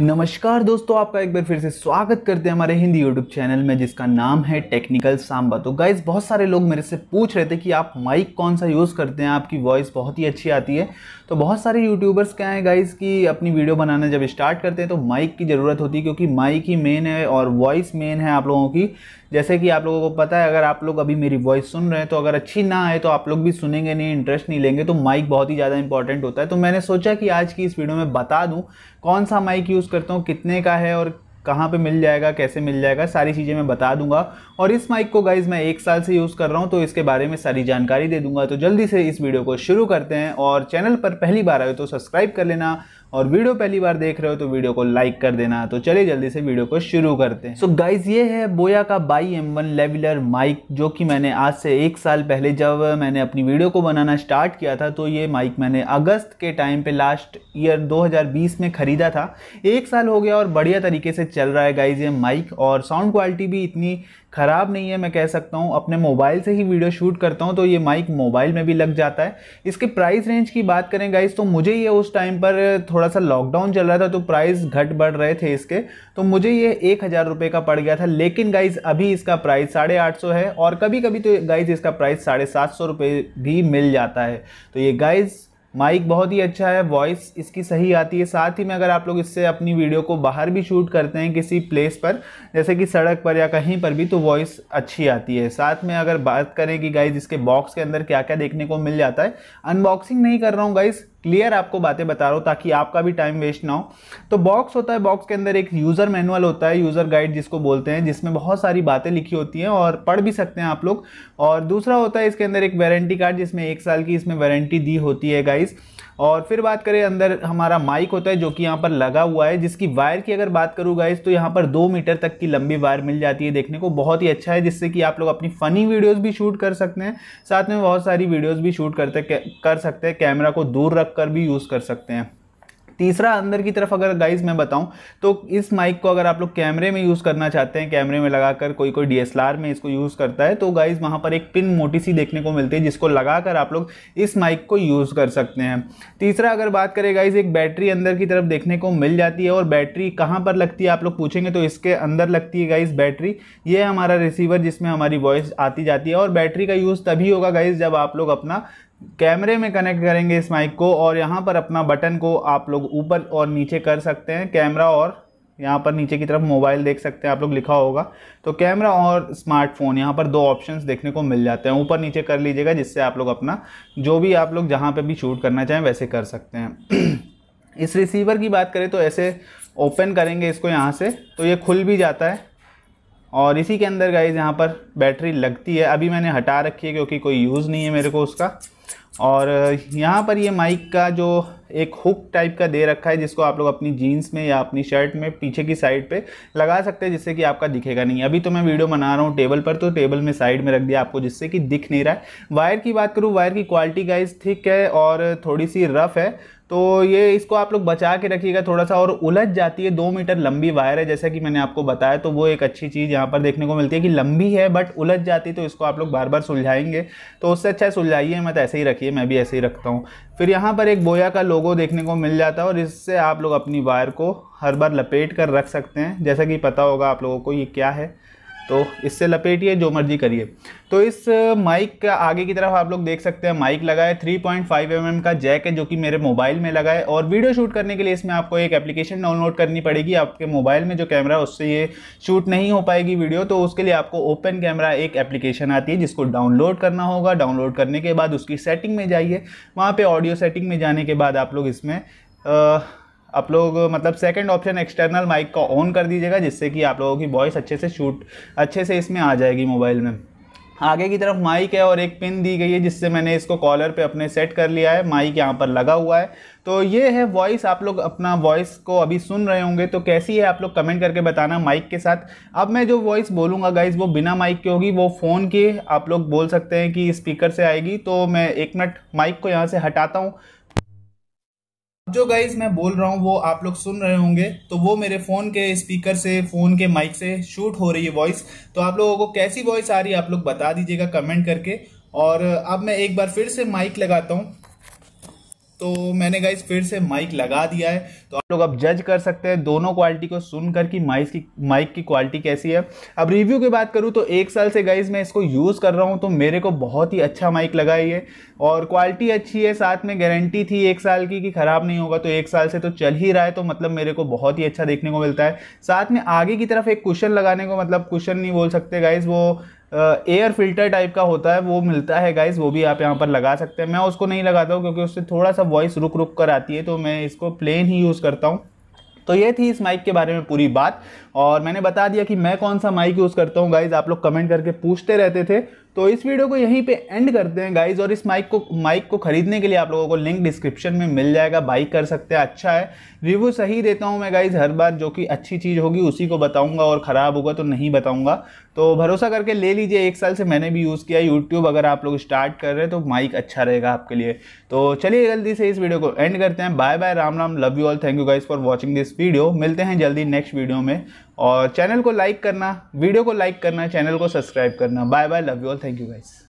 नमस्कार दोस्तों आपका एक बार फिर से स्वागत करते हैं हमारे हिंदी यूट्यूब चैनल में जिसका नाम है टेक्निकल सांबा तो गाइज बहुत सारे लोग मेरे से पूछ रहे थे कि आप माइक कौन सा यूज़ करते हैं आपकी वॉइस बहुत ही अच्छी आती है तो बहुत सारे यूट्यूबर्स क्या हैं गाइज कि अपनी वीडियो बनाना जब स्टार्ट करते हैं तो माइक की ज़रूरत होती है क्योंकि माइक ही मेन है और वॉइस मेन है आप लोगों की जैसे कि आप लोगों को पता है अगर आप लोग अभी मेरी वॉइस सुन रहे हैं तो अगर अच्छी ना आए तो आप लोग भी सुनेंगे नहीं इंटरेस्ट नहीं लेंगे तो माइक बहुत ही ज़्यादा इंपॉर्टेंट होता है तो मैंने सोचा कि आज की इस वीडियो में बता दूँ कौन सा माइक यूज़ करता हूँ कितने का है और कहाँ पे मिल जाएगा कैसे मिल जाएगा सारी चीज़ें मैं बता दूंगा और इस माइक को गाइज मैं एक साल से यूज़ कर रहा हूँ तो इसके बारे में सारी जानकारी दे दूंगा तो जल्दी से इस वीडियो को शुरू करते हैं और चैनल पर पहली बार आए तो सब्सक्राइब कर लेना और वीडियो पहली बार देख रहे हो तो वीडियो को लाइक कर देना तो चलिए जल्दी से वीडियो को शुरू करते हैं सो so गाइज ये है बोया का BY M one lavalier mic जो कि मैंने आज से एक साल पहले जब मैंने अपनी वीडियो को बनाना स्टार्ट किया था तो ये माइक मैंने अगस्त के टाइम पे लास्ट ईयर 2020 में ख़रीदा था एक साल हो गया और बढ़िया तरीके से चल रहा है गाइज ये माइक और साउंड क्वालिटी भी इतनी ख़राब नहीं है मैं कह सकता हूँ अपने मोबाइल से ही वीडियो शूट करता हूँ तो ये माइक मोबाइल में भी लग जाता है इसके प्राइस रेंज की बात करें गाइज तो मुझे ये उस टाइम पर थोड़ा सा लॉकडाउन चल रहा था तो प्राइस घट बढ़ रहे थे इसके तो मुझे ये एक हज़ार रुपये का पड़ गया था लेकिन गाइज़ अभी इसका प्राइस साढ़े आठ सौ है और कभी कभी तो गाइज़ इसका प्राइस साढ़े सात सौ रुपये भी मिल जाता है तो ये गाइज़ माइक बहुत ही अच्छा है वॉइस इसकी सही आती है साथ ही में अगर आप लोग इससे अपनी वीडियो को बाहर भी शूट करते हैं किसी प्लेस पर जैसे कि सड़क पर या कहीं पर भी तो वॉइस अच्छी आती है साथ में अगर बात करें कि गाइज इसके बॉक्स के अंदर क्या क्या देखने को मिल जाता है अनबॉक्सिंग नहीं कर रहा हूँ गाइज़ क्लियर आपको बातें बता रहा हूँ ताकि आपका भी टाइम वेस्ट ना हो तो बॉक्स होता है बॉक्स के अंदर एक यूज़र मैनुअल होता है यूज़र गाइड जिसको बोलते हैं जिसमें बहुत सारी बातें लिखी होती हैं और पढ़ भी सकते हैं आप लोग और दूसरा होता है इसके अंदर एक वारंटी कार्ड जिसमें एक साल की इसमें वारंटी दी होती है गाइज़ और फिर बात करें अंदर हमारा माइक होता है जो कि यहाँ पर लगा हुआ है जिसकी वायर की अगर बात करूँ गाइज तो यहाँ पर दो मीटर तक की लंबी वायर मिल जाती है देखने को बहुत ही अच्छा है जिससे कि आप लोग अपनी फ़नी वीडियोज़ भी शूट कर सकते हैं साथ में बहुत सारी वीडियोज़ भी शूट करते कर सकते हैं कैमरा को दूर रख रखकर भी यूज़ कर सकते हैं तीसरा अंदर की तरफ अगर गाइज मैं बताऊं तो इस माइक को अगर आप लोग कैमरे में यूज़ करना चाहते हैं कैमरे में लगाकर कोई कोई डीएसएलआर में इसको यूज़ करता है तो गाइज वहां पर एक पिन मोटी सी देखने को मिलती है जिसको लगाकर आप लोग इस माइक को यूज़ कर सकते हैं तीसरा अगर बात करें गाइज एक बैटरी अंदर की तरफ देखने को मिल जाती है और बैटरी कहाँ पर लगती है आप लोग पूछेंगे तो इसके अंदर लगती है गाइज बैटरी ये हमारा रिसीवर जिसमें हमारी वॉइस आती जाती है और बैटरी का यूज़ तभी होगा गाइज जब आप लोग अपना कैमरे में कनेक्ट करेंगे इस माइक को और यहाँ पर अपना बटन को आप लोग ऊपर और नीचे कर सकते हैं कैमरा और यहाँ पर नीचे की तरफ मोबाइल देख सकते हैं आप लोग लिखा होगा तो कैमरा और स्मार्टफोन यहाँ पर दो ऑप्शंस देखने को मिल जाते हैं ऊपर नीचे कर लीजिएगा जिससे आप लोग अपना जो भी आप लोग जहाँ पर भी शूट करना चाहें वैसे कर सकते हैं इस रिसीवर की बात करें तो ऐसे ओपन करेंगे इसको यहाँ से तो ये खुल भी जाता है और इसी के अंदर गाइज यहाँ पर बैटरी लगती है अभी मैंने हटा रखी है क्योंकि कोई यूज़ नहीं है मेरे को उसका और यहाँ पर ये माइक का जो एक हुक टाइप का दे रखा है जिसको आप लोग अपनी जीन्स में या अपनी शर्ट में पीछे की साइड पे लगा सकते हैं जिससे कि आपका दिखेगा नहीं अभी तो मैं वीडियो बना रहा हूँ टेबल पर तो टेबल में साइड में रख दिया आपको जिससे कि दिख नहीं रहा है वायर की बात करूँ वायर की क्वालिटी गाइज थिक है और थोड़ी सी रफ़ है तो ये इसको आप लोग बचा के रखिएगा थोड़ा सा और उलझ जाती है दो मीटर लंबी वायर है जैसा कि मैंने आपको बताया तो वो एक अच्छी चीज़ यहाँ पर देखने को मिलती है कि लंबी है बट उलझ जाती है तो इसको आप लोग बार बार सुलझाएंगे तो उससे अच्छा सुलझाइए मत ऐसे ही रखिए रखिए मैं भी ऐसे ही रखता हूँ फिर यहाँ पर एक बोया का लोगो देखने को मिल जाता है और इससे आप लोग अपनी वायर को हर बार लपेट कर रख सकते हैं जैसा कि पता होगा आप लोगों को ये क्या है तो इससे लपेटिए जो मर्जी करिए तो इस माइक का आगे की तरफ आप लोग देख सकते हैं माइक लगा है थ्री पॉइंट mm का जैक है जो कि मेरे मोबाइल में लगा है और वीडियो शूट करने के लिए इसमें आपको एक एप्लीकेशन डाउनलोड करनी पड़ेगी आपके मोबाइल में जो कैमरा है उससे ये शूट नहीं हो पाएगी वीडियो तो उसके लिए आपको ओपन कैमरा एक एप्लीकेशन आती है जिसको डाउनलोड करना होगा डाउनलोड करने के बाद उसकी सेटिंग में जाइए वहाँ पर ऑडियो सेटिंग में जाने के बाद आप लोग इसमें आ, आप लोग मतलब सेकंड ऑप्शन एक्सटर्नल माइक का ऑन कर दीजिएगा जिससे कि आप लोगों की वॉइस अच्छे से शूट अच्छे से इसमें आ जाएगी मोबाइल में आगे की तरफ माइक है और एक पिन दी गई है जिससे मैंने इसको कॉलर पे अपने सेट कर लिया है माइक यहाँ पर लगा हुआ है तो ये है वॉइस आप लोग अपना वॉइस को अभी सुन रहे होंगे तो कैसी है आप लोग कमेंट करके बताना माइक के साथ अब मैं जो वॉइस बोलूँगा गाइज वो बिना माइक के होगी वो फ़ोन के आप लोग बोल सकते हैं कि स्पीकर से आएगी तो मैं एक मिनट माइक को यहाँ से हटाता हूँ जो गाइज मैं बोल रहा हूँ वो आप लोग सुन रहे होंगे तो वो मेरे फ़ोन के स्पीकर से फ़ोन के माइक से शूट हो रही है वॉइस तो आप लोगों को कैसी वॉइस आ रही है आप लोग बता दीजिएगा कमेंट करके और अब मैं एक बार फिर से माइक लगाता हूँ तो मैंने गाइस फिर से माइक लगा दिया है तो आप लोग अब जज कर सकते हैं दोनों क्वालिटी को सुनकर कि माइक की माइक की क्वालिटी कैसी है अब रिव्यू की बात करूँ तो एक साल से गाइस मैं इसको यूज़ कर रहा हूँ तो मेरे को बहुत ही अच्छा माइक लगा ही है और क्वालिटी अच्छी है साथ में गारंटी थी एक साल की कि ख़राब नहीं होगा तो एक साल से तो चल ही रहा है तो मतलब मेरे को बहुत ही अच्छा देखने को मिलता है साथ में आगे की तरफ एक क्वेश्चन लगाने को मतलब क्वेश्चन नहीं बोल सकते गाइज वो एयर फिल्टर टाइप का होता है वो मिलता है गाइस वो भी आप यहाँ पर लगा सकते हैं मैं उसको नहीं लगाता हूँ क्योंकि उससे थोड़ा सा वॉइस रुक रुक कर आती है तो मैं इसको प्लेन ही यूज़ करता हूँ तो ये थी इस माइक के बारे में पूरी बात और मैंने बता दिया कि मैं कौन सा माइक यूज़ करता हूँ गाइज आप लोग कमेंट करके पूछते रहते थे तो इस वीडियो को यहीं पे एंड करते हैं गाइज और इस माइक को माइक को खरीदने के लिए आप लोगों को लिंक डिस्क्रिप्शन में मिल जाएगा बाई कर सकते हैं अच्छा है रिव्यू सही देता हूँ मैं गाइज हर बार जो कि अच्छी चीज़ होगी उसी को बताऊंगा और ख़राब होगा तो नहीं बताऊँगा तो भरोसा करके ले लीजिए एक साल से मैंने भी यूज़ किया यूट्यूब अगर आप लोग स्टार्ट कर रहे हैं तो माइक अच्छा रहेगा आपके लिए तो चलिए जल्दी से इस वीडियो को एंड करते हैं bye bye Ram Ram love you all thank you guys for watching this video मिलते हैं जल्दी नेक्स्ट वीडियो में और चैनल को लाइक करना वीडियो को लाइक करना चैनल को सब्सक्राइब करना bye bye love you all thank you guys